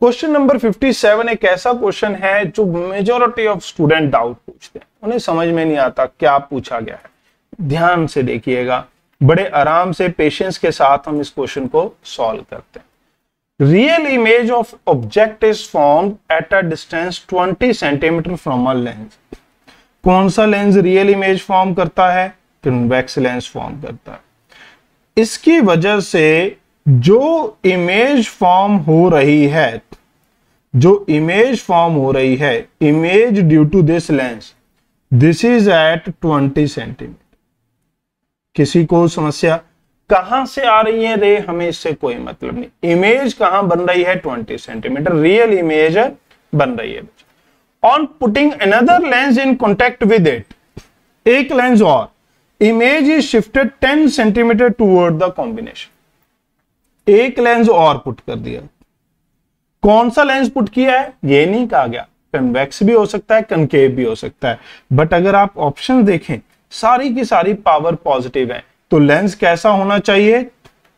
question number 57 एक ऐसा question है जो मेजोरिटी ऑफ स्टूडेंट डाउट पूछते हैं उन्हें समझ में नहीं आता क्या पूछा गया है ध्यान से देखिएगा बड़े आराम से पेशेंस के साथ हम इस क्वेश्चन को सॉल्व करते हैं real image of object is form at a distance 20 centimetre from a lens कौन सा लेंस रियल इमेज फॉर्म करता है कन्वेक्स लेंस फॉर्म करता है इसकी वजह से जो इमेज फॉर्म हो रही है जो इमेज फॉर्म हो रही है image due to this lens this is at 20 centimetre किसी को समस्या कहां से आ रही है रे हमें इससे कोई मतलब नहीं इमेज कहां बन रही है 20 सेंटीमीटर रियल इमेज बन रही है on putting another lens in contact with it एक लेंस और image is shifted 10 centimetre toward the combination एक लेंस और पुट कर दिया कौन सा लेंस पुट किया है ये नहीं कहा गया कन्वेक्स भी हो सकता है कनकेव भी हो सकता है बट अगर आप ऑप्शन देखें सारी की सारी पावर पॉजिटिव है तो लेंस कैसा होना चाहिए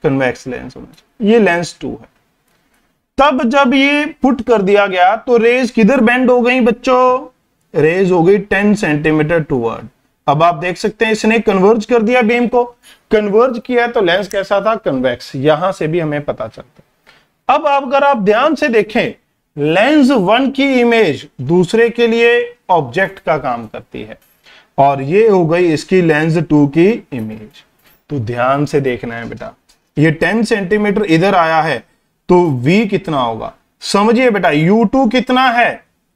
कन्वेक्स लेंस होना चाहिए ये लेंस टू है तब जब ये पुट कर दिया गया तो रेज किधर बेंड हो गई बच्चों रेज हो गई टेन सेंटीमीटर टूवर्ड अब आप देख सकते हैं इसने कन्वर्ज कर दिया बीम को कन्वर्ज किया तो लेंस कैसा था कन्वेक्स यहां से भी हमें पता चलता अब आप अगर आप ध्यान से देखें लेंस वन की इमेज दूसरे के लिए ऑब्जेक्ट का काम करती है और ये हो गई इसकी लेंस टू की इमेज तो ध्यान से देखना है बेटा ये 10 सेंटीमीटर इधर आया है तो v कितना होगा समझिए बेटा u2 कितना है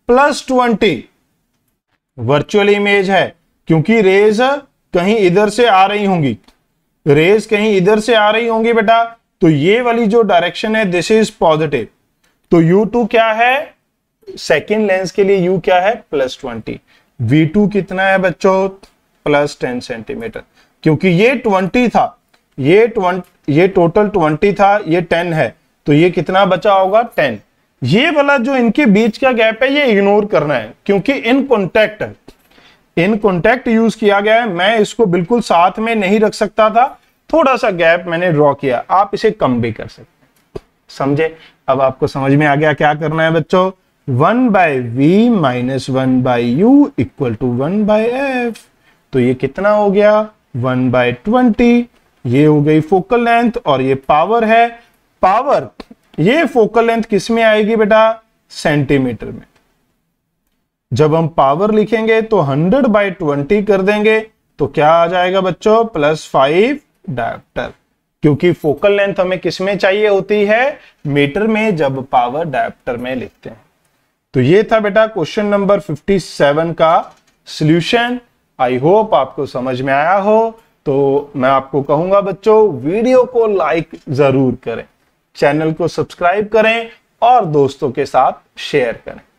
प्लस ट्वेंटी वर्चुअल इमेज है क्योंकि रेज कहीं इधर से आ रही होंगी रेज कहीं इधर से आ रही होंगी बेटा तो ये वाली जो डायरेक्शन है दिस इज पॉजिटिव तो U2 क्या है सेकेंड लेंस के लिए U क्या है प्लस ट्वेंटी वी कितना है बच्चों प्लस टेन सेंटीमीटर क्योंकि ये ट्वेंटी था ये ट्वेंटी ये टोटल ट्वेंटी था ये टेन है तो ये कितना बचा होगा टेन ये वाला जो इनके बीच का गैप है ये इग्नोर करना है क्योंकि in contact in contact use किया गया है मैं इसको बिल्कुल साथ में नहीं रख सकता था थोड़ा सा गैप मैंने ड्रॉ किया आप इसे कम भी कर सकते समझे अब आपको समझ में आ गया क्या करना है बच्चों one by v minus one by u equal to one by f तो ये कितना हो गया वन बाय ट्वेंटी ये हो गई फोकल लेंथ और ये पावर है पावर ये फोकल लेंथ किस में आएगी बेटा सेंटीमीटर में जब हम पावर लिखेंगे तो हंड्रेड बाई ट्वेंटी कर देंगे तो क्या आ जाएगा बच्चों प्लस फाइव डायप्टर क्योंकि फोकल लेंथ हमें किसमें चाहिए होती है मीटर में जब पावर डायप्टर में लिखते हैं तो ये था बेटा क्वेश्चन नंबर 57 का सोल्यूशन आई होप आपको समझ में आया हो तो मैं आपको कहूंगा बच्चों वीडियो को लाइक जरूर करें चैनल को सब्सक्राइब करें और दोस्तों के साथ शेयर करें